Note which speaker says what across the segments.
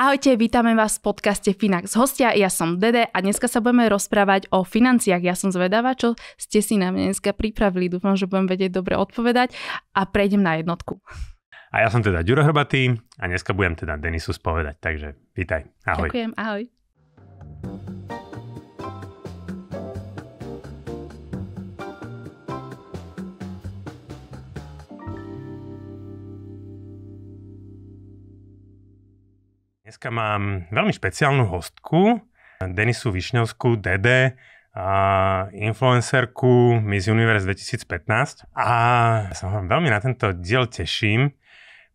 Speaker 1: Ahojte, vítame vás v podcaste Finax hostia, ja som Dede a dneska sa budeme rozprávať o financiách. Ja som zvedavá, čo ste si na mňa dneska pripravili. Dúfam, že budem vedieť dobre odpovedať a prejdem na jednotku.
Speaker 2: A ja som teda Ďuro Hrbatý a dneska budem teda Denisu spovedať, takže vítaj. Ahoj. Ďakujem, ahoj. Dneska mám veľmi špeciálnu hostku, Denisu Višňovskú, DD, a influencerku Miss Universe 2015. A ja sa vám veľmi na tento diel teším,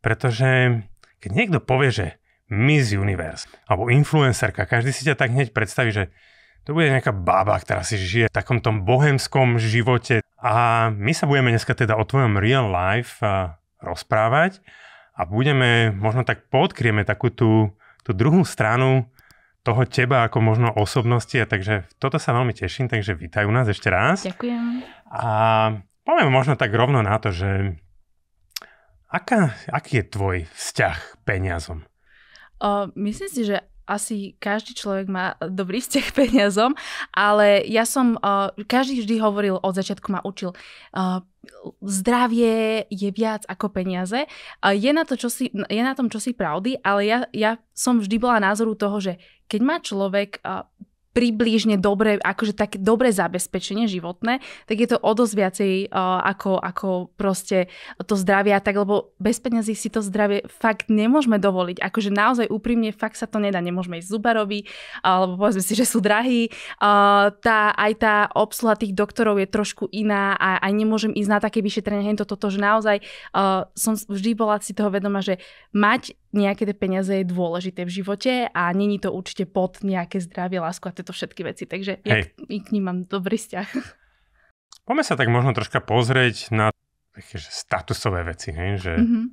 Speaker 2: pretože keď niekto povie, že Miss Universe alebo influencerka, každý si ťa tak hneď predstaví, že to bude nejaká baba, ktorá si žije v takom tom bohemskom živote. A my sa budeme dneska teda o tvojom real life rozprávať a budeme, možno tak podkrieme takú tú tú druhú stranu toho teba ako možno osobnosti. A takže toto sa veľmi teším, takže vítajú nás ešte raz. Ďakujem. A poviem možno tak rovno na to, že aká, aký je tvoj vzťah k peniazom?
Speaker 1: O, myslím si, že asi každý človek má dobrý vzťah k peniazom, ale ja som, každý vždy hovoril od začiatku ma učil, zdravie je viac ako peniaze. Je na, to, čo si, je na tom čosi pravdy, ale ja, ja som vždy bola názoru toho, že keď má človek približne dobre, akože také dobré zabezpečenie životné, tak je to o dosť viacej eh, ako, ako proste to zdravie a tak, lebo bez peňazí si to zdravie fakt nemôžeme dovoliť. Akože naozaj úprimne fakt sa to nedá. Nemôžeme ísť zubarovi, alebo povedzme si, že sú drahí. Eh, tá, aj tá obsluha tých doktorov je trošku iná a, aj nemôžem ísť na také vyšetrenie, hento toto, že naozaj eh, som vždy bola si toho vedoma, že mať nejaké tie peniaze je dôležité v živote a není to určite pod nejaké zdravie, lásku a tieto všetky veci. Takže Hej. ja k ním mám dobrý vzťah.
Speaker 2: Poďme sa tak možno troška pozrieť na také že statusové veci, hej? Že, mm-hmm.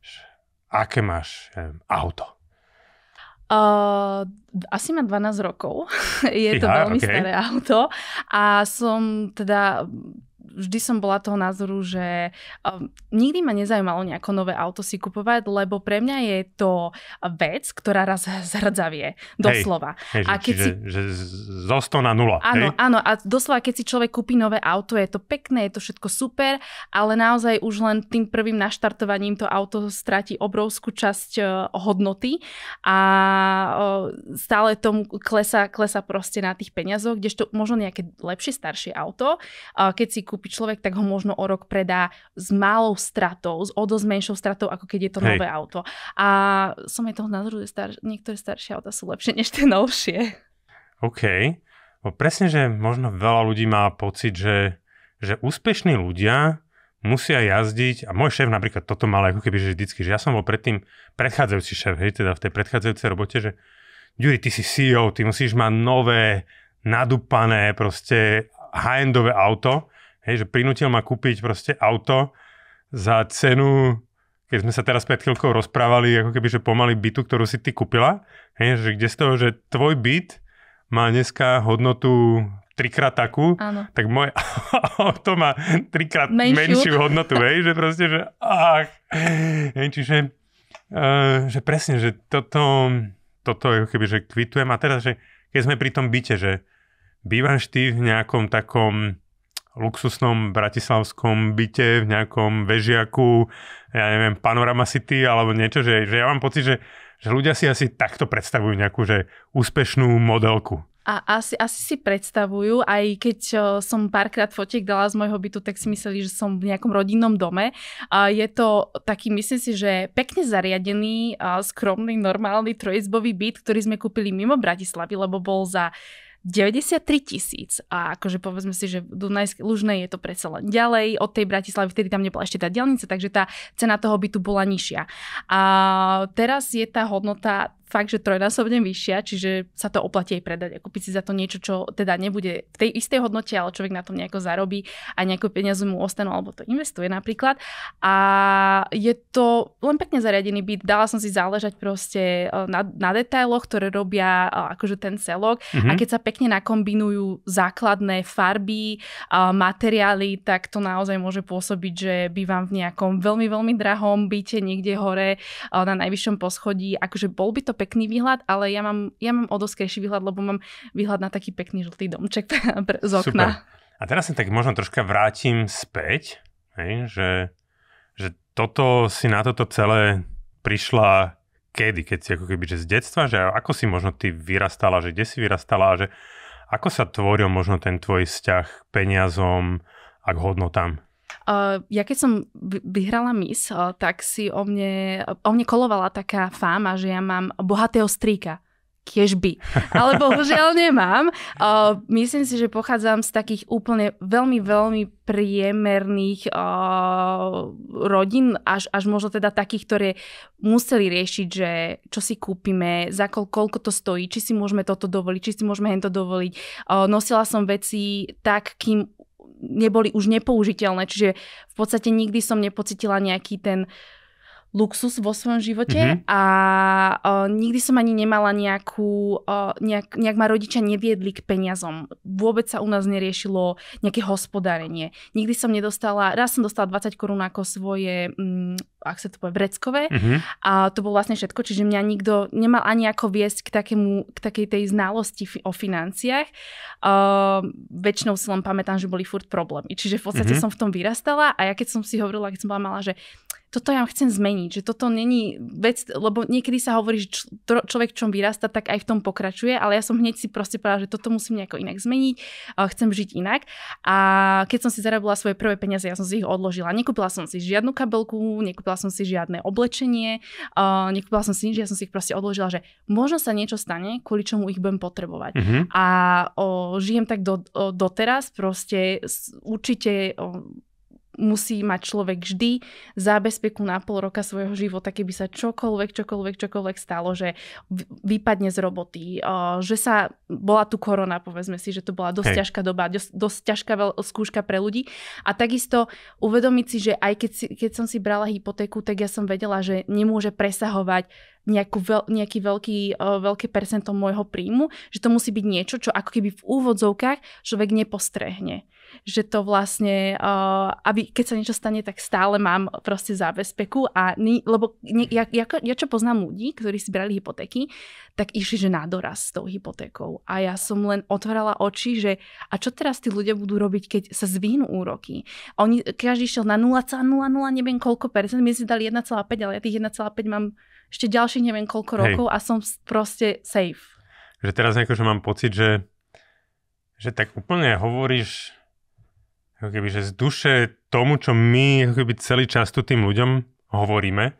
Speaker 2: že aké máš ja auto?
Speaker 1: Uh, asi má 12 rokov. Je Iha, to veľmi okay. staré auto. A som teda vždy som bola toho názoru, že um, nikdy ma nezajímalo nejako nové auto si kupovať, lebo pre mňa je to vec, ktorá raz zhrdzavie, doslova. Hej, hej, a keď čiže, si...
Speaker 2: že zo 100 na 0. Áno, hej?
Speaker 1: áno, a doslova, keď si človek kúpi nové auto, je to pekné, je to všetko super, ale naozaj už len tým prvým naštartovaním to auto stratí obrovskú časť uh, hodnoty a uh, stále tomu klesa, klesa proste na tých peniazoch, kdežto možno nejaké lepšie staršie auto, uh, keď si kúpi kúpi človek, tak ho možno o rok predá s malou stratou, s o menšou stratou, ako keď je to Hej. nové auto. A som aj toho názoru, že star- niektoré staršie auta sú lepšie než tie novšie.
Speaker 2: OK. Bo no presne, že možno veľa ľudí má pocit, že, že úspešní ľudia musia jazdiť, a môj šéf napríklad toto mal ako keby že vždycky, že ja som bol predtým predchádzajúci šéf, hej, teda v tej predchádzajúcej robote, že Ďuri, ty si CEO, ty musíš mať nové, nadupané, proste high-endové auto Hej, že prinútil ma kúpiť proste auto za cenu, keď sme sa teraz pred chvíľkou rozprávali, ako keby, že pomaly bytu, ktorú si ty kúpila, hej, že kde z toho, že tvoj byt má dneska hodnotu trikrát takú, Áno. tak moje auto má trikrát menšiu, menšiu hodnotu, hej, že proste, že ach, hej, čiže uh, že presne, že toto, toto ako keby, že kvitujem a teraz, že keď sme pri tom byte, že bývaš ty v nejakom takom luxusnom bratislavskom byte v nejakom vežiaku, ja neviem, Panorama City alebo niečo, že, že ja mám pocit, že, že ľudia si asi takto predstavujú nejakú že úspešnú modelku.
Speaker 1: A asi, asi si predstavujú, aj keď eh, som párkrát fotiek dala z môjho bytu, tak si mysleli, že som v nejakom rodinnom dome. A je to taký, myslím si, že pekne zariadený, eh, skromný, normálny trojizbový byt, ktorý sme kúpili mimo Bratislavy, lebo bol za 93 tisíc. A akože povedzme si, že v Dunajsk, Lužnej je to predsa len ďalej od tej Bratislavy, vtedy tam nebola ešte tá dielnica, takže tá cena toho bytu bola nižšia. A teraz je tá hodnota fakt, že trojnásobne vyššia, čiže sa to oplatí aj predať a kúpiť si za to niečo, čo teda nebude v tej istej hodnote, ale človek na tom nejako zarobí a nejaké peniaze mu ostanú alebo to investuje napríklad. A je to len pekne zariadený byt. Dala som si záležať proste e, na, na detailoch, ktoré robia e, akože ten celok mm-hmm. a mhm. keď sa pekne nakombinujú základné farby, e, materiály, tak to naozaj môže pôsobiť, že by vám v nejakom veľmi, veľmi drahom byte niekde hore na najvyššom poschodí. Akože bol by to pekný výhľad, ale ja mám, ja mám o dosť výhľad, lebo mám výhľad na taký pekný žltý domček z okna.
Speaker 2: Super. A teraz sa tak možno troška vrátim späť, hej, že, že toto si na toto celé prišla kedy, keď si ako keby, že z detstva, že ako si možno ty vyrastala, že kde si vyrastala a že ako sa tvoril možno ten tvoj vzťah k peniazom a k hodnotám?
Speaker 1: Uh, ja keď som vyhrala mis, uh, eh, tak si o mne, o mne kolovala taká fáma, že ja mám bohatého strýka tiež by. Ale bohužiaľ nemám. Uh, myslím si, že pochádzam z takých úplne veľmi, veľmi priemerných uh, rodín, až, až možno teda takých, ktoré museli riešiť, že čo si kúpime, za kol, koľko to stojí, či si môžeme toto dovoliť, či si môžeme hento dovoliť. Uh, nosila som veci tak, kým neboli už nepoužiteľné. Čiže v podstate nikdy som nepocitila nejaký ten uh, luxus vo svojom živote mm-hmm. a o, nikdy som ani nemala nejakú, o, nejak, nejak ma rodičia neviedli k peniazom. Vôbec sa u nás neriešilo nejaké hospodárenie. Nikdy som nedostala, raz som dostala 20 korún ako svoje, um, ak sa to povie, vreckové mm-hmm. a to bolo vlastne všetko, čiže mňa nikto nemal ani ako viesť k, takému, k takej tej znalosti fi- o financiách. Uh, väčšinou si len pamätám, že boli furt problémy. Čiže v podstate mm-hmm. som v tom vyrastala a ja keď som si hovorila, keď som bola malá, že toto ja chcem zmeniť, že toto není vec, lebo niekedy sa hovorí, že č- človek čom vyrasta, tak aj v tom pokračuje, ale ja som hneď si proste povedala, že toto musím nejako inak zmeniť, chcem žiť inak. A keď som si zarobila svoje prvé peniaze, ja som si ich odložila. Nekúpila som si žiadnu kabelku, nekúpila som si žiadne oblečenie, nekúpila som si nič, ja som si ich proste odložila, že možno sa niečo stane, kvôli čomu ich budem potrebovať. Mm-hmm. A o, žijem tak do, o, doteraz, proste určite o, musí mať človek vždy zábezpeku na pol roka svojho života, keby sa čokoľvek, čokoľvek, čokoľvek stalo, že vypadne z roboty, že sa, bola tu korona, povedzme si, že to bola dosť Hej. ťažká doba, dosť, dosť ťažká skúška pre ľudí. A takisto uvedomiť si, že aj keď, si, keď som si brala hypotéku, tak ja som vedela, že nemôže presahovať nejakú veľ, nejaký veľký, uh, veľké percento môjho príjmu, že to musí byť niečo, čo ako keby v úvodzovkách človek nepostrehne že to vlastne, uh, aby keď sa niečo stane, tak stále mám proste zábezpeku a ni, lebo ne, ja, ja, ja čo poznám ľudí, ktorí si brali hypotéky, tak išli, že na doraz s tou hypotékou a ja som len otvárala oči, že a čo teraz tí ľudia budú robiť, keď sa zvýhnú úroky. Oni, každý šiel na 0,00 neviem koľko percent, my sme dali 1,5, ale ja tých 1,5 mám ešte ďalších neviem koľko Hej. rokov a som proste safe.
Speaker 2: Že teraz že akože mám pocit, že, že tak úplne hovoríš ako keby, že z duše tomu, čo my ako keby celý čas tu tým ľuďom hovoríme,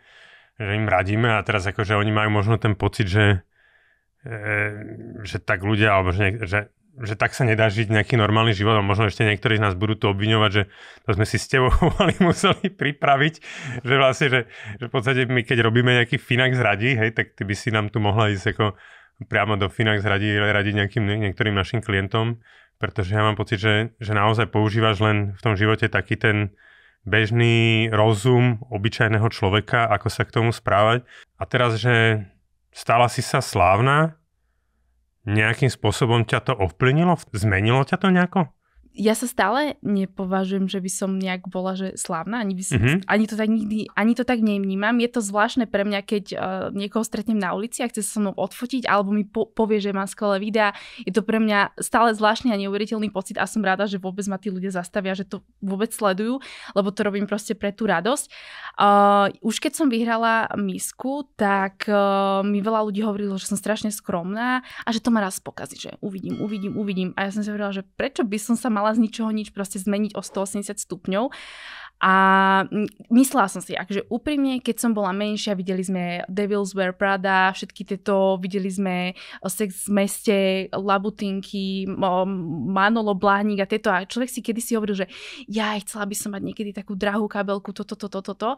Speaker 2: že im radíme a teraz akože oni majú možno ten pocit, že, e, že tak ľudia, alebo že, že, že tak sa nedá žiť nejaký normálny život a možno ešte niektorí z nás budú tu obviňovať, že to sme si s tebou mali museli pripraviť, že vlastne, že, že v podstate my keď robíme nejaký Finax radí, hej, tak ty by si nám tu mohla ísť ako priamo do Finax radí, radiť nejakým, niektorým našim klientom, pretože ja mám pocit, že, že naozaj používaš len v tom živote taký ten bežný rozum obyčajného človeka, ako sa k tomu správať. A teraz, že stala si sa slávna, nejakým spôsobom ťa to ovplynilo? Zmenilo ťa to nejako?
Speaker 1: ja sa stále nepovažujem, že by som nejak bola že slávna, ani, by som, mm-hmm. ani to tak nikdy, ani to tak nevnímam. Je to zvláštne pre mňa, keď uh, niekoho stretnem na ulici a chce sa so mnou odfotiť, alebo mi po- povie, že mám skvelé videá. Je to pre mňa stále zvláštny a neuveriteľný pocit a som rada, že vôbec ma tí ľudia zastavia, že to vôbec sledujú, lebo to robím proste pre tú radosť. Uh, už keď som vyhrala misku, tak uh, mi veľa ľudí hovorilo, že som strašne skromná a že to ma raz pokazí, že uvidím, uvidím, uvidím. A ja som si hovorila, že prečo by som sa mala mala z ničoho nič proste zmeniť o 180 stupňov. A myslela som si, že úprimne, keď som bola menšia, videli sme Devils Wear Prada, všetky tieto, videli sme eh, Sex v meste, Labutinky, Manolo Blahník a tieto. A človek si kedysi hovoril, že ja chcela by som mať niekedy takú drahú kabelku, toto, toto, toto. To.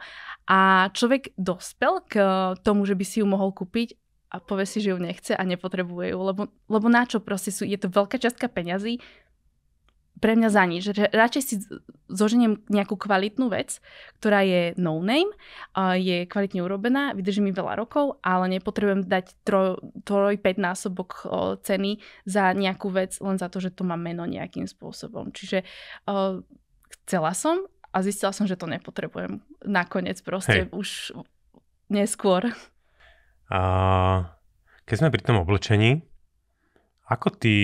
Speaker 1: A človek dospel k eh, tomu, že by si ju mohol kúpiť a povie si, že ju nechce a nepotrebuje ju, lebo, lebo na čo proste sú, je to veľká častka peňazí, pre mňa za nič. Radšej si zoženiem nejakú kvalitnú vec, ktorá je no name, je kvalitne urobená, vydrží mi veľa rokov, ale nepotrebujem dať troj 5 násobok ceny za nejakú vec len za to, že to má meno nejakým spôsobom. Čiže chcela som a zistila som, že to nepotrebujem. Nakoniec proste Hej. už neskôr.
Speaker 2: keď sme pri tom oblečení, ako ty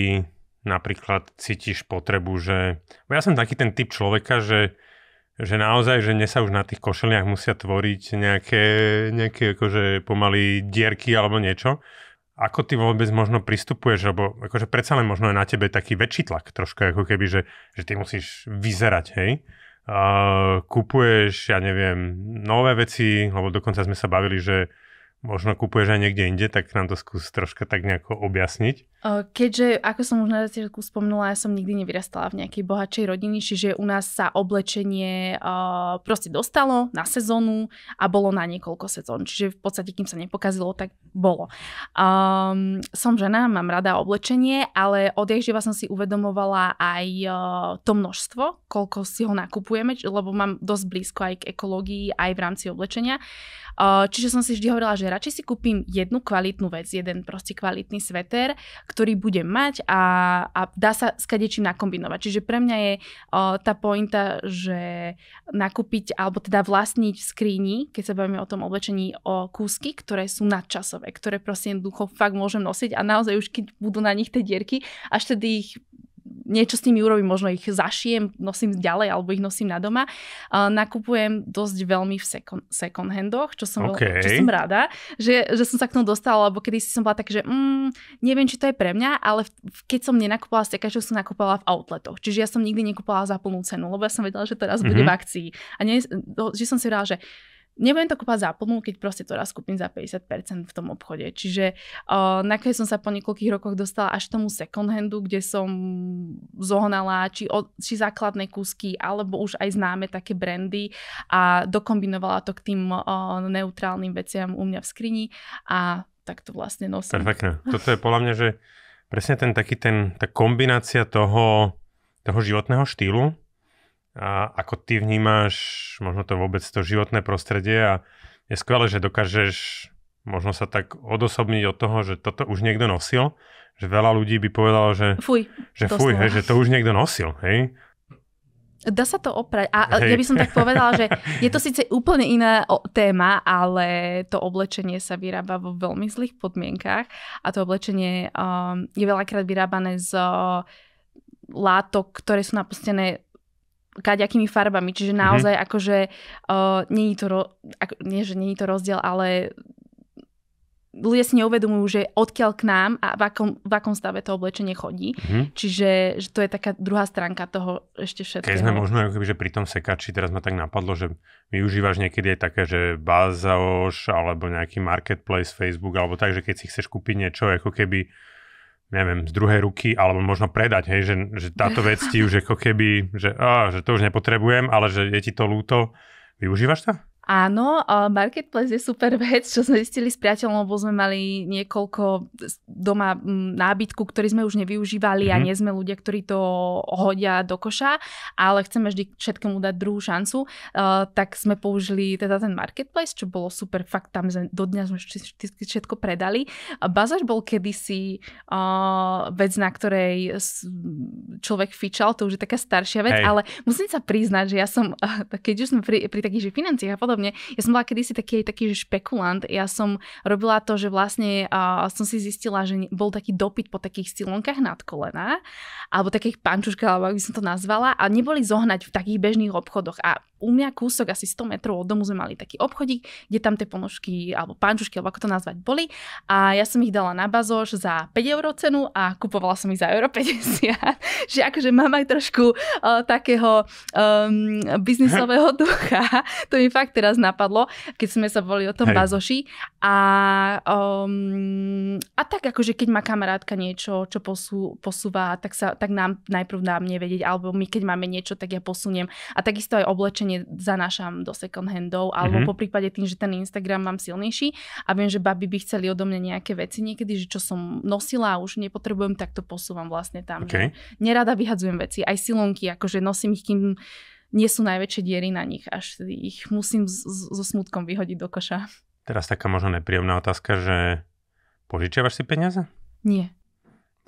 Speaker 2: napríklad cítiš potrebu, že... Ja som taký ten typ človeka, že, že naozaj, že nesa sa už na tých košeliach musia tvoriť nejaké, nejaké akože pomaly dierky alebo niečo. Ako ty vôbec možno pristupuješ, lebo akože predsa len možno je na tebe taký väčší tlak troška, ako keby, že, že ty musíš vyzerať, hej? A kupuješ, ja neviem, nové veci, lebo dokonca sme sa bavili, že možno kupuješ aj niekde inde, tak nám to skús troška tak nejako objasniť.
Speaker 1: Keďže, ako som už na začiatku spomnula, ja som nikdy nevyrastala v nejakej bohatšej rodine, čiže u nás sa oblečenie uh, proste dostalo na sezónu a bolo na niekoľko sezón. Čiže v podstate, kým sa nepokazilo, tak bolo. Um, som žena, mám rada oblečenie, ale odjak som si uvedomovala aj uh, to množstvo, koľko si ho nakupujeme, lebo mám dosť blízko aj k ekológii, aj v rámci oblečenia. Uh, čiže som si vždy hovorila, že radšej si kúpim jednu kvalitnú vec, jeden proste kvalitný sveter, ktorý budem mať a, a dá sa s kadečím nakombinovať. Čiže pre mňa je o, tá pointa, že nakúpiť alebo teda vlastniť v skríni, keď sa bavíme o tom oblečení, o kúsky, ktoré sú nadčasové, ktoré proste jednoducho fakt môžem nosiť a naozaj už keď budú na nich tie dierky, až tedy ich niečo s nimi urobím, možno ich zašijem, nosím ďalej alebo ich nosím na doma. Uh, nakupujem dosť veľmi v second, second handoch, čo som, okay. bol, čo som rada, že, že som sa k tomu dostala, lebo kedy si som bola tak, že mm, neviem, či to je pre mňa, ale v, keď som nenakupovala z tekačov, som nakupovala v outletoch. Čiže ja som nikdy nekupovala za plnú cenu, lebo ja som vedela, že teraz mm-hmm. bude v akcii. A nie, no, že som si vedela, že nebudem to kúpať za plnú, keď proste to raz kúpim za 50% v tom obchode. Čiže uh, nakoniec som sa po niekoľkých rokoch dostala až k tomu second handu, kde som zohnala či, od, či základné kúsky, alebo už aj známe také brandy a dokombinovala to k tým uh, neutrálnym veciam u mňa v skrini a tak to vlastne nosím. Perfektne.
Speaker 2: Toto je podľa mňa, že presne ten taký ten, tá kombinácia toho, toho životného štýlu, a ako ty vnímaš možno to vôbec to životné prostredie a je skvelé, že dokážeš možno sa tak odosobniť od toho, že toto už niekto nosil, že veľa ľudí by povedalo, že fuj, že, to fuj, hej, že to už niekto nosil. Hej?
Speaker 1: Dá sa to oprať. A Hej. ja by som tak povedala, že je to síce úplne iná téma, ale to oblečenie sa vyrába vo veľmi zlých podmienkach a to oblečenie um, je veľakrát vyrábané z uh, látok, ktoré sú napustené kaďakými farbami, čiže mhm. naozaj mm-hmm. akože uh, nie, je to ro- ako, nie, že nie je to rozdiel, ale ľudia si neuvedomujú, že odkiaľ k nám a v akom, v akom stave to oblečenie chodí. Mm-hmm. Čiže že to je taká druhá stránka toho ešte všetkého. Keď sme možno
Speaker 2: ako keby, že pri tom sekači, teraz ma tak napadlo, že využívaš niekedy aj také, že Bazaoš alebo nejaký marketplace Facebook alebo tak, že keď si chceš kúpiť niečo ako keby neviem, z druhej ruky, alebo možno predať, hej, že, že táto vec ti už ako keby, že, á, že to už nepotrebujem, ale že je ti to lúto. Využívaš to?
Speaker 1: Áno, Marketplace je super vec, čo sme zistili s priateľom, lebo sme mali niekoľko doma nábytku, ktorý sme už nevyužívali mm-hmm. a mhm. nie sme ľudia, ktorí to hodia do koša, ale chceme vždy všetkému dať druhú šancu, uh, tak sme použili teda ten Marketplace, čo bolo super, fakt tam sme, do dňa sme všetko predali. Bazaž bol kedysi uh, vec, na ktorej človek fičal, to už je taká staršia vec, Hej. ale musím sa priznať, že ja som, keď už sme pri, pri takých financiách a podobne, podobne. Ja som bola kedysi taký, taký špekulant. Ja som robila to, že vlastne uh, som si zistila, že bol taký dopyt po takých silonkách nad kolena, alebo takých pančuškách, alebo by som to nazvala, a neboli zohnať v takých bežných obchodoch. A u mňa kúsok asi 100 metrov od domu sme mali taký obchodík, kde tam tie ponožky alebo pančušky, alebo ako to nazvať, boli. A ja som ich dala na bazoš za 5 euro cenu a kupovala som ich za euro 50. že akože mám aj trošku uh, takého um, biznisového ducha. to mi fakt teraz teraz napadlo, keď sme sa boli o tom Hej. bazoši. A, um, a tak akože keď má kamarátka niečo, čo posú, posúva, tak, sa, tak nám najprv dám nevedieť, alebo my keď máme niečo, tak ja posuniem. A takisto aj oblečenie zanášam do second handov, alebo mm-hmm. po prípade tým, že ten Instagram mám silnejší a viem, že baby by chceli odo mňa nejaké veci niekedy, že čo som nosila a už nepotrebujem, tak to posúvam vlastne tam. Okay. Nerada vyhadzujem veci, aj silonky, akože nosím ich, kým nie sú najväčšie diery na nich, až ich musím so smutkom vyhodiť do koša.
Speaker 2: Teraz taká možno nepríjemná otázka, že požičiavaš si peniaze? Nie.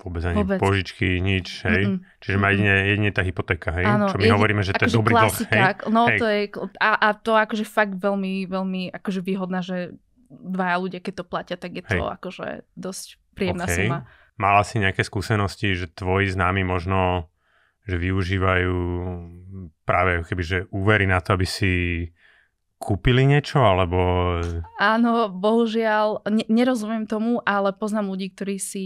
Speaker 2: Vôbec ani Vôbec. požičky, nič, hej? Mm-mm. Čiže má jedine, jedine tá hypotéka, hej? Ano, Čo my jedine, hovoríme, že to je akože dobrý dlh, hej? No hej. to je,
Speaker 1: a, a to akože fakt veľmi, veľmi akože výhodná, že dvaja ľudia, keď to platia, tak je hej. to akože dosť
Speaker 2: príjemná okay. suma. Mala si nejaké skúsenosti, že tvoji známi možno že využívajú práve keby, že úvery na to, aby si kúpili niečo, alebo...
Speaker 1: Áno, bohužiaľ, ne- nerozumiem tomu, ale poznám ľudí, ktorí si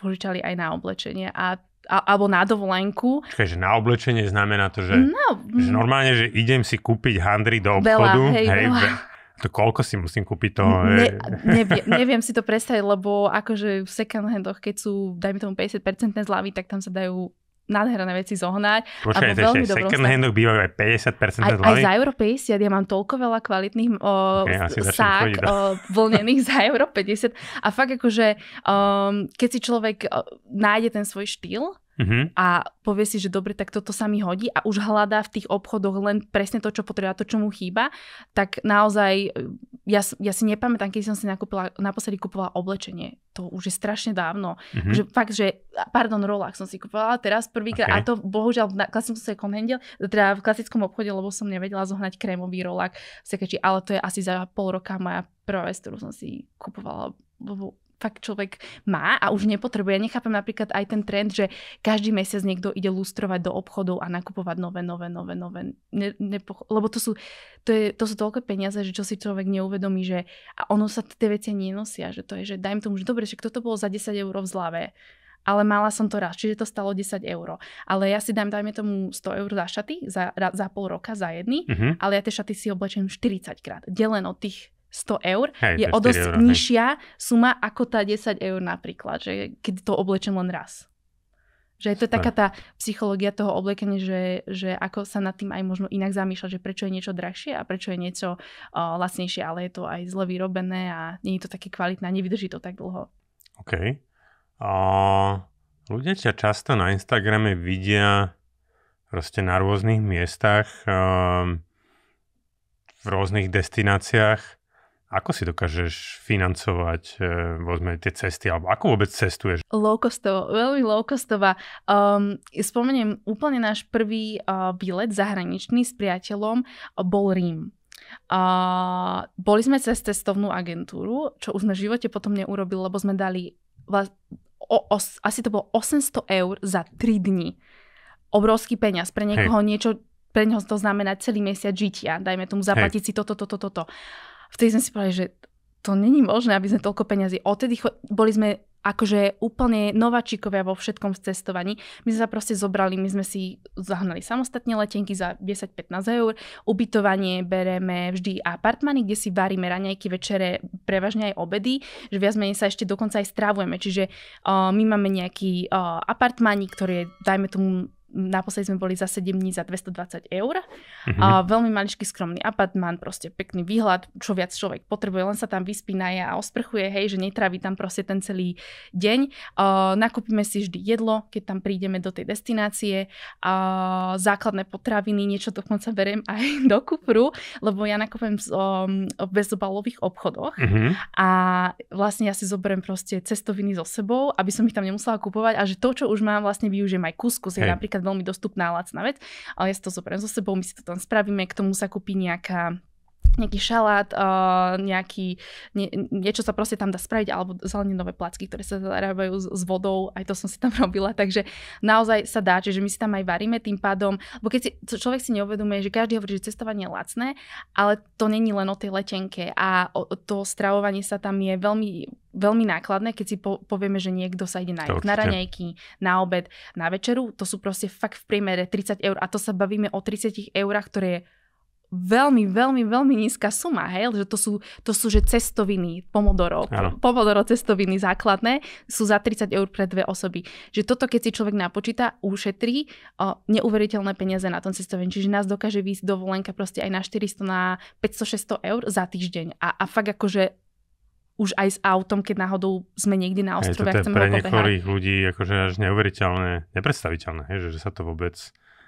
Speaker 1: požičali aj na oblečenie a a, alebo na dovolenku.
Speaker 2: Čakaj, že na oblečenie znamená to, že, no, že mm. normálne, že idem si kúpiť handry do obchodu. Bela, hej, hej, bela. to koľko si musím kúpiť to? Ne, nevie,
Speaker 1: neviem si to predstaviť, lebo akože v second handoch, keď sú, dajme tomu 50% zľavy, tak tam sa dajú nádherné veci zohnať. Počkaj, to ešte, second handok
Speaker 2: bývajú aj 50% aj, aj za
Speaker 1: euro 50, ja mám toľko veľa kvalitných o, okay, sák o, vlnených za euro 50 a fakt akože um, keď si človek o, nájde ten svoj štýl, Uh-huh. A povie si, že dobre, tak toto sa mi hodí a už hľadá v tých obchodoch len presne to, čo potrebuje, to, čo mu chýba, tak naozaj ja, ja si nepamätám, keď som si nakúpila, naposledy kupovala oblečenie. To už je strašne dávno. Uh-huh. Že fakt, že, pardon, rolách som si kupovala teraz prvýkrát okay. a to bohužiaľ v klasickom konhendel, teda v klasickom obchode, lebo som nevedela zohnať krémový rolák, ale to je asi za pol roka moja prvá vec, ktorú som si kupovala lebo fakt človek má a už nepotrebuje. Nechápem napríklad aj ten trend, že každý mesiac niekto ide lustrovať do obchodov a nakupovať nové, nové, nové, nové. Ne, nepoch- lebo to sú, to, je, to sú toľko peniaze, že čo si človek neuvedomí, že a ono sa tie veci nenosia, že to je, že dajme tomu, že dobre, že toto bolo za 10 eur v zlave, ale mala som to raz, čiže to stalo 10 eur. Ale ja si dám, dajme tomu, 100 eur za šaty, za, za pol roka, za jedny, uh-huh. ale ja tie šaty si oblečem 40 krát, delen od tých 100 eur Hej, je o dosť eur, nižšia hej. suma ako tá 10 eur napríklad, že keď to oblečem len raz. Že je to Spare. taká tá psychológia toho oblekenia, že, že ako sa nad tým aj možno inak zamýšľať, že prečo je niečo drahšie a prečo je niečo uh, lacnejšie, ale je to aj zle vyrobené a nie je to také kvalitné a nevydrží to tak dlho.
Speaker 2: OK. Uh, ľudia ťa často na Instagrame vidia proste na rôznych miestach, uh, v rôznych destináciách ako si dokážeš financovať e, vozme tie cesty, alebo ako vôbec cestuješ?
Speaker 1: Low-costovo, veľmi low-costová. Um, ehm, spomeniem úplne náš prvý uh, e, výlet zahraničný s priateľom e, bol Rím. Uh, boli sme cez cestovnú agentúru, čo už sme v živote potom neurobili, lebo sme dali vla- o, os, asi to bolo 800 eur za 3 dní. Obrovský peňaz pre niekoho Hej. niečo, pre neho to znamená celý mesiac žitia, dajme tomu zaplatiť Hej. si toto, toto, toto. To vtedy sme si povedali, že to není možné, aby sme toľko peňazí. Odtedy cho- boli sme akože úplne nováčikovia vo všetkom z cestovaní. My sme sa proste zobrali, my sme si zahnali samostatne letenky za 10-15 eur, ubytovanie bereme vždy apartmany, kde si varíme raňajky, večere, prevažne aj obedy, že viac menej sa ešte dokonca aj strávujeme. Čiže uh, my máme nejaký uh, apartmánik, ktorý je, dajme tomu, Naposledy sme boli za 7 dní za 220 eur. Mm-hmm. A mhm. veľmi maličký skromný apartman, proste pekný výhľad, čo viac človek potrebuje, len sa tam vyspínaje a osprchuje, hej, že netraví tam proste ten celý deň. A nakúpime si vždy jedlo, keď tam prídeme do tej destinácie, a základné potraviny, niečo dokonca beriem aj do kupru, lebo ja nakupujem um, v bezobalových obchodoch mm-hmm. a vlastne ja si zoberiem proste cestoviny so sebou, aby som ich tam nemusela kupovať a že to, čo už mám, vlastne využijem aj kuskus. Hey. napríklad veľmi dostupná a lacná vec, ale ja si to zoberiem so sebou, my si to tam spravíme, k tomu sa kúpi nejaká nejaký šalát, uh, nejaký, nie, niečo sa proste tam dá spraviť, alebo zeleninové placky, ktoré sa zarábajú s, s vodou, aj to som si tam robila, takže naozaj sa dá, čiže my si tam aj varíme tým pádom, lebo keď si, človek si neuvedomuje, že každý hovorí, že cestovanie je lacné, ale to není len o tej letenke a o, to stravovanie sa tam je veľmi veľmi nákladné, keď si po, povieme, že niekto sa ide na, na raňajky, na obed, na večeru, to sú proste fakt v priemere 30 eur a to sa bavíme o 30 eurách, ktoré je veľmi, veľmi, veľmi nízka suma, hej, že to sú, to sú že cestoviny Pomodoro, ano. Pomodoro cestoviny základné sú za 30 eur pre dve osoby. Že toto, keď si človek napočíta, ušetrí o, neuveriteľné peniaze na tom cestovení. Čiže nás dokáže výjsť dovolenka proste aj na 400, na 500, 600 eur za týždeň. A, a fakt akože už aj s autom, keď náhodou sme niekde na ostrove a chceme Pre niektorých
Speaker 2: ľudí akože až neuveriteľné, nepredstaviteľné, hej, že, že sa to vôbec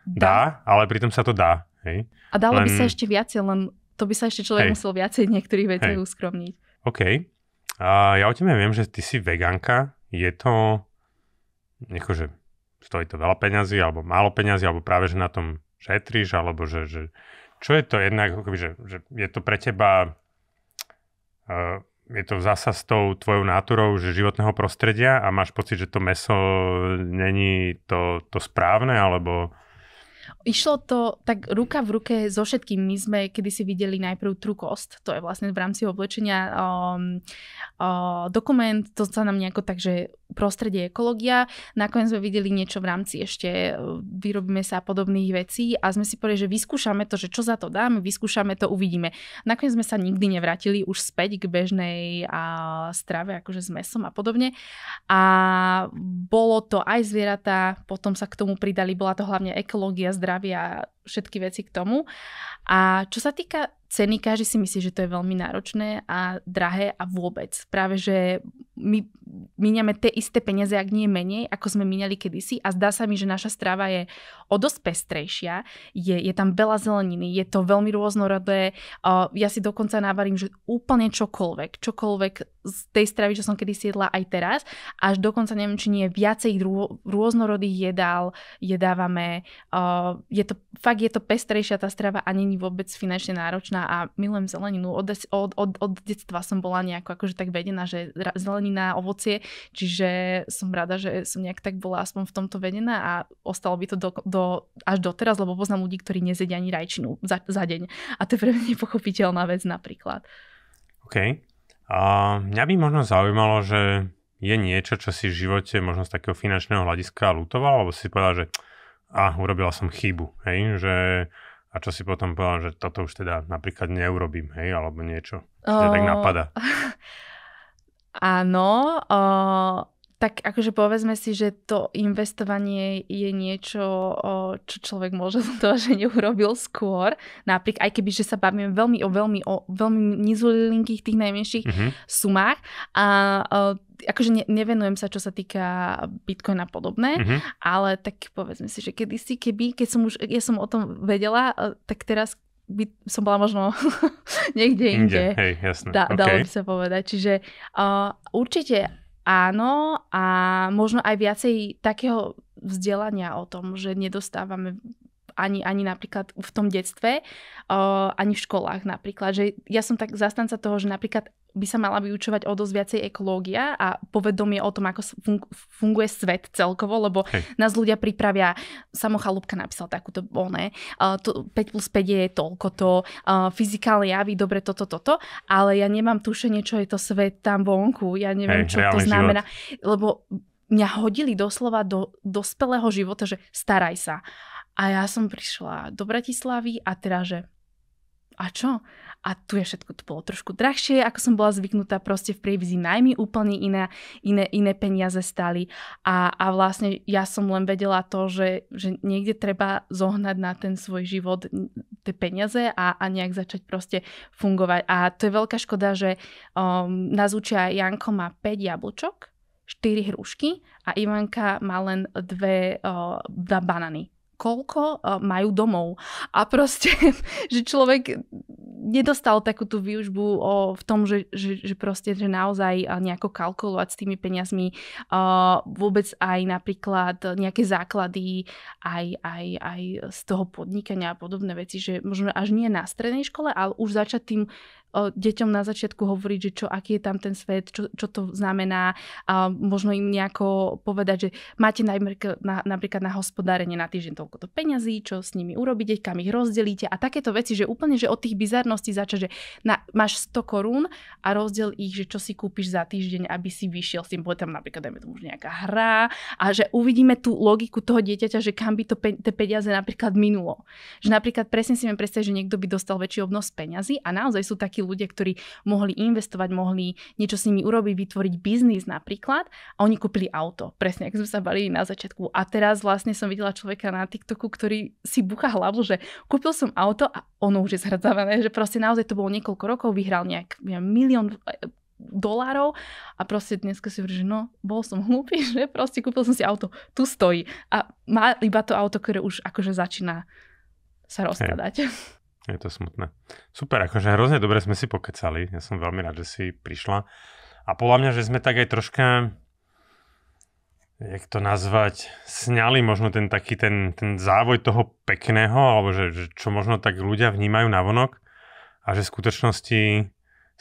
Speaker 2: dá, dá ale pritom sa to dá. Hej? A dalo len... by sa ešte
Speaker 1: viacej, len to by sa ešte človek hej. musel viacej niektorých vecí hej. uskromniť.
Speaker 2: OK. A ja o tebe viem, že ty si veganka. Je to, akože stojí to veľa peňazí, alebo málo peňazí, alebo práve, že na tom šetríš, alebo že, že čo je to jednak, že, že je to pre teba, uh, je to zasa s tou tvojou náturou že životného prostredia a máš pocit, že to meso není to, to správne, alebo
Speaker 1: Išlo to tak ruka v ruke so všetkým. My sme kedysi videli najprv True Cost, to je vlastne v rámci oblečenia um, uh, dokument, to sa nám nejako tak, že prostredie ekológia. Nakoniec sme videli niečo v rámci ešte uh, vyrobíme sa podobných vecí a sme si povedali, že vyskúšame to, že čo za to dáme, vyskúšame to, uvidíme. Nakoniec sme sa nikdy nevrátili už späť k bežnej a uh, strave, akože s mesom a podobne. A bolo to aj zvieratá, potom sa k tomu pridali, bola to hlavne ekológia, zdravia, všetky veci k tomu. A čo sa týka ceny, každý si myslí, že to je veľmi náročné a drahé a vôbec. Práve, že my míňame tie isté peniaze, ak nie menej, ako sme míňali kedysi a zdá sa mi, že naša strava je o dosť pestrejšia, je, je tam veľa zeleniny, je to veľmi rôznorodé. Ja si dokonca návarím, že úplne čokoľvek, čokoľvek z tej stravy, čo som kedy jedla aj teraz, až dokonca neviem, či nie viacej rôznorodých jedál jedávame. Je to fakt fakt je to pestrejšia tá strava a není vôbec finančne náročná a milujem zeleninu. Od, od, od, od detstva som bola nejako akože tak vedená, že zelenina, ovocie, čiže som rada, že som nejak tak bola aspoň v tomto vedená a ostalo by to do, do, až doteraz, lebo poznám ľudí, ktorí nezedia ani rajčinu za, za deň a to je pre mňa nepochopiteľná vec napríklad.
Speaker 2: OK. A mňa by možno zaujímalo, že je niečo, čo si v živote možno z takého finančného hľadiska lutoval, alebo si povedal, že a urobila som chybu, hej, že a čo si potom povedal, že toto už teda napríklad neurobím, hej, alebo niečo. Čo uh, tak napadá.
Speaker 1: Áno, uh, tak akože povedzme si, že to investovanie je niečo, čo človek môže za to, že neurobil skôr. Napríklad, aj keby, že sa bavíme veľmi o veľmi, o veľmi nizulinkých tých najmenších mm-hmm. sumách. A, a akože ne, nevenujem sa, čo sa týka Bitcoin a podobné, mm-hmm. ale tak povedzme si, že kedysi, keby, keď som už, ja som o tom vedela, e, tak teraz by som bola možno niekde inde. inde. Hej, jasné. Da, okay. Dalo by sa povedať. Čiže uh, určite áno a možno aj viacej takého vzdelania o tom, že nedostávame ani, ani napríklad v tom detstve, uh, ani v školách napríklad. Že ja som tak zastanca toho, že napríklad by sa mala vyučovať o dosť viacej ekológia a povedomie o tom, ako funguje svet celkovo, lebo Hej. nás ľudia pripravia, samo Chalúbka napísal takúto, oné, uh, to, 5 plus 5 je toľko to, uh, fyzikálne javy, dobre toto, toto, ale ja nemám tušenie, čo je to svet tam vonku, ja neviem, Hej, čo to znamená, život. lebo mňa hodili doslova do dospelého života, že staraj sa. A ja som prišla do Bratislavy a teda, že a čo? A tu je všetko, to bolo trošku drahšie, ako som bola zvyknutá, proste v prievizi najmy úplne iné, iné, iné peniaze stali. A, a vlastne ja som len vedela to, že, že niekde treba zohnať na ten svoj život tie peniaze a, a nejak začať proste fungovať. A to je veľká škoda, že um, nás učia Janko má 5 jablčok, 4 hrušky a Ivanka má len dve, uh, dva banany koľko eh, majú domov. A proste, že človek nedostal takú tú výužbu o, v tom, že, že, že proste, že naozaj eh, nejako kalkulovať s tými peniazmi o, eh, vôbec aj napríklad nejaké základy aj, aj, aj z toho podnikania a podobné veci, že možno až nie na strednej škole, ale už začať tým deťom na začiatku hovoriť, že čo, aký je tam ten svet, čo, čo to znamená, a možno im nejako povedať, že máte napríklad na, napríklad na hospodárenie na týždeň toľko to peňazí, čo s nimi urobíte, kam ich rozdelíte a takéto veci, že úplne, že od tých bizarností začať, že na, máš 100 korún a rozdiel ich, že čo si kúpiš za týždeň, aby si vyšiel s tým, bude tam napríklad, dajme tomu, nejaká hra a že uvidíme tú logiku toho dieťaťa, že kam by to pe- tie peniaze napríklad minulo. Že napríklad presne si viem predstaviť, že niekto by dostal väčší obnos peňazí a naozaj sú takí ľudia, ktorí mohli investovať, mohli niečo s nimi urobiť, vytvoriť biznis napríklad a oni kúpili auto. Presne, ako sme sa bali na začiatku. A teraz vlastne som videla človeka na TikToku, ktorý si bucha hlavu, že kúpil som auto a ono už je zhrdzavené, že proste naozaj to bolo niekoľko rokov, vyhral nejak ja, milión eh, dolárov a proste dneska si hovorí, že no, bol som hlúpy, že proste kúpil som si auto, tu stojí a má iba to auto, ktoré už akože začína sa rozkladať. Hey.
Speaker 2: Je to smutné. Super, akože hrozne dobre sme si pokecali. Ja som veľmi rád, že si prišla. A podľa mňa, že sme tak aj troška jak to nazvať, sňali možno ten taký ten, ten závoj toho pekného, alebo že, že čo možno tak ľudia vnímajú na vonok a že v skutočnosti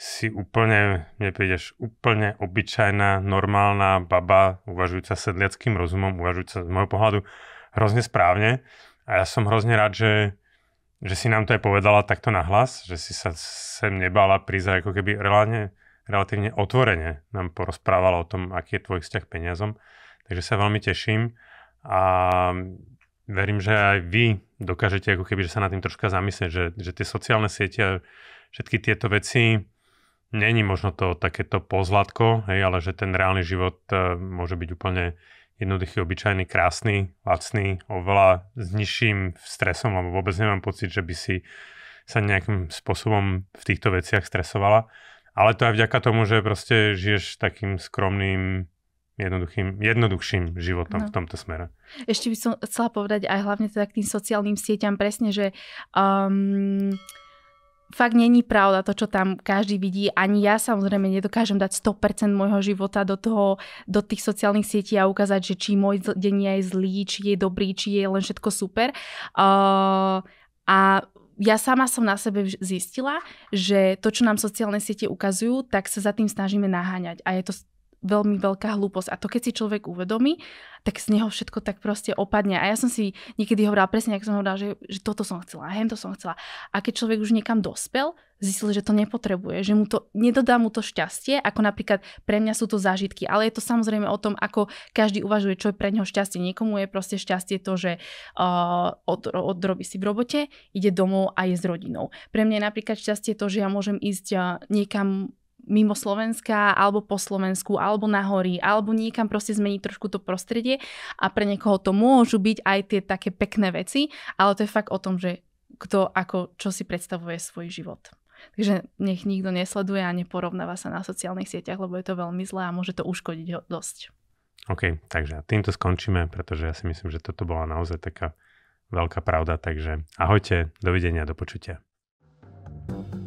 Speaker 2: si úplne, mne prídeš úplne obyčajná, normálna baba, uvažujúca sedliackým rozumom, uvažujúca z môjho pohľadu hrozne správne. A ja som hrozne rád, že, že si nám to aj povedala takto nahlas, že si sa sem nebala prísť ako keby relatívne, relatívne otvorene nám porozprávala o tom, aký je tvoj vzťah peniazom. Takže sa veľmi teším a verím, že aj vy dokážete ako keby, že sa na tým troška zamyslieť, že, že tie sociálne siete a všetky tieto veci není možno to takéto pozlatko, hej, ale že ten reálny život e, môže byť úplne jednoduchý, obyčajný, krásny, lacný, oveľa s nižším stresom, lebo vôbec nemám pocit, že by si sa nejakým spôsobom v týchto veciach stresovala. Ale to aj vďaka tomu, že proste žiješ takým skromným, jednoduchým, jednoduchším životom no. v tomto smere.
Speaker 1: Ešte by som chcela povedať aj hlavne teda k tým sociálnym sieťam presne, že um, fakt není pravda to, čo tam každý vidí. Ani ja samozrejme nedokážem dať 100% môjho života do toho, do tých sociálnych sietí a ukázať, že či môj deň je zlý, či je dobrý, či je len všetko super. Uh, a ja sama som na sebe zistila, že to, čo nám sociálne siete ukazujú, tak sa za tým snažíme naháňať. A je to veľmi veľká hlúposť. A to keď si človek uvedomí, tak z neho všetko tak proste opadne. A ja som si niekedy hovorila presne, ako som hovorila, že, že toto som chcela, hen to som chcela. A keď človek už niekam dospel, zistil, že to nepotrebuje, že mu to, nedodá mu to šťastie, ako napríklad pre mňa sú to zážitky, ale je to samozrejme o tom, ako každý uvažuje, čo je pre neho šťastie. Niekomu je proste šťastie to, že uh, od, odrobí si v robote, ide domov a je s rodinou. Pre mňa je napríklad šťastie to, že ja môžem ísť uh, niekam mimo Slovenska, alebo po Slovensku, alebo na hory, alebo niekam proste zmeniť trošku to prostredie a pre niekoho to môžu byť aj tie také pekné veci, ale to je fakt o tom, že kto ako, čo si predstavuje svoj život. Takže nech nikto nesleduje a neporovnáva sa na sociálnych sieťach, lebo je to veľmi zlé a môže to uškodiť ho dosť.
Speaker 2: OK, takže týmto skončíme, pretože ja si myslím, že toto bola naozaj taká veľká pravda, takže ahojte, dovidenia, do počutia. thank you